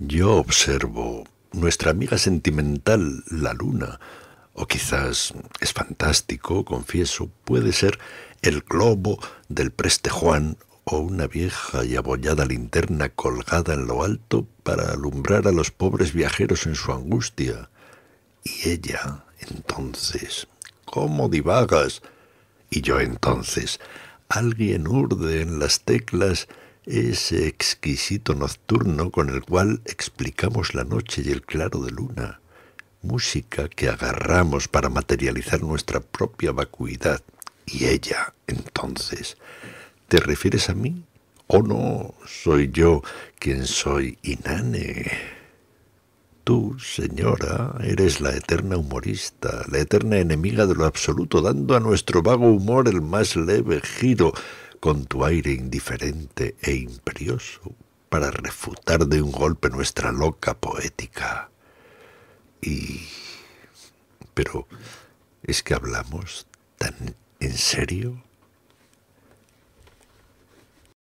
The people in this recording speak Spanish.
Yo observo nuestra amiga sentimental, la luna, o quizás es fantástico, confieso, puede ser el globo del preste Juan o una vieja y abollada linterna colgada en lo alto para alumbrar a los pobres viajeros en su angustia. Y ella, entonces, ¿cómo divagas? Y yo entonces, alguien urde en las teclas ese exquisito nocturno con el cual explicamos la noche y el claro de luna, música que agarramos para materializar nuestra propia vacuidad. Y ella, entonces, ¿te refieres a mí? ¿O no? Soy yo quien soy Inane. Tú, señora, eres la eterna humorista, la eterna enemiga de lo absoluto, dando a nuestro vago humor el más leve giro, con tu aire indiferente e imperioso para refutar de un golpe nuestra loca poética. Y... Pero, ¿es que hablamos tan en serio?